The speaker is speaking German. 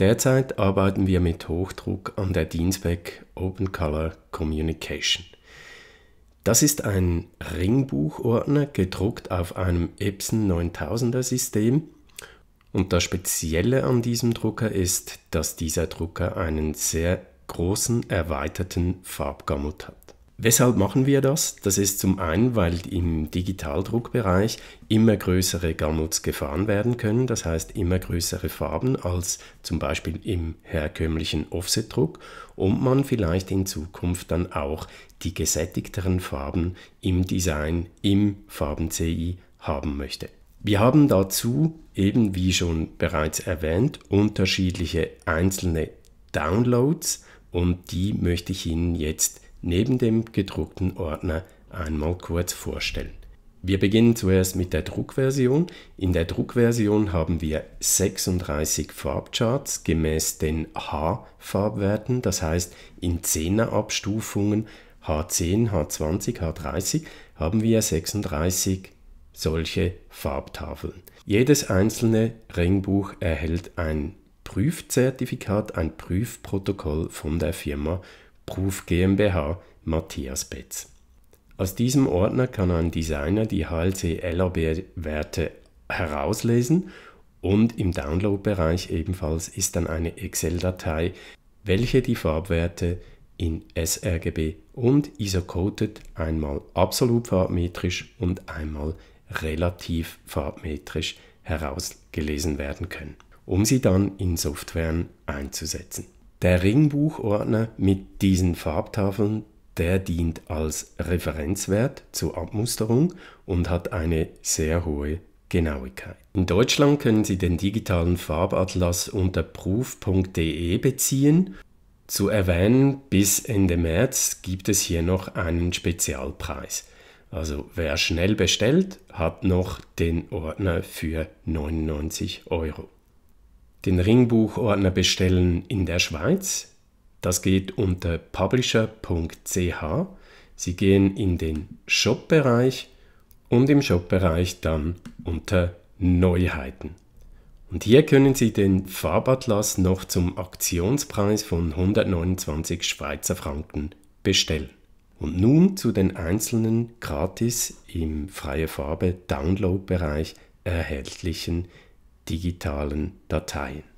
Derzeit arbeiten wir mit Hochdruck an der Dienstweg Open Color Communication. Das ist ein Ringbuchordner, gedruckt auf einem Epson 9000er System. Und das Spezielle an diesem Drucker ist, dass dieser Drucker einen sehr großen erweiterten Farbgamut hat. Weshalb machen wir das? Das ist zum einen, weil im Digitaldruckbereich immer größere Gamuts gefahren werden können, das heißt immer größere Farben als zum Beispiel im herkömmlichen Offsetdruck und man vielleicht in Zukunft dann auch die gesättigteren Farben im Design, im Farben-CI haben möchte. Wir haben dazu eben wie schon bereits erwähnt unterschiedliche einzelne Downloads und die möchte ich Ihnen jetzt neben dem gedruckten Ordner einmal kurz vorstellen. Wir beginnen zuerst mit der Druckversion. In der Druckversion haben wir 36 Farbcharts gemäß den H-Farbwerten, das heißt in 10er Abstufungen H10, H20, H30 haben wir 36 solche Farbtafeln. Jedes einzelne Ringbuch erhält ein Prüfzertifikat, ein Prüfprotokoll von der Firma Proof GmbH Matthias Betz. Aus diesem Ordner kann ein Designer die HLC-LAB-Werte herauslesen und im Download-Bereich ebenfalls ist dann eine Excel-Datei, welche die Farbwerte in sRGB und ISO-coded einmal absolut farbmetrisch und einmal relativ farbmetrisch herausgelesen werden können, um sie dann in Softwaren einzusetzen. Der Ringbuchordner mit diesen Farbtafeln, der dient als Referenzwert zur Abmusterung und hat eine sehr hohe Genauigkeit. In Deutschland können Sie den digitalen Farbatlas unter proof.de beziehen. Zu erwähnen, bis Ende März gibt es hier noch einen Spezialpreis. Also wer schnell bestellt, hat noch den Ordner für 99 Euro den Ringbuchordner bestellen in der Schweiz. Das geht unter publisher.ch. Sie gehen in den Shop-Bereich und im Shop-Bereich dann unter Neuheiten. Und hier können Sie den Farbatlas noch zum Aktionspreis von 129 Schweizer Franken bestellen. Und nun zu den einzelnen gratis im freie Farbe Download-Bereich erhältlichen digitalen Dateien.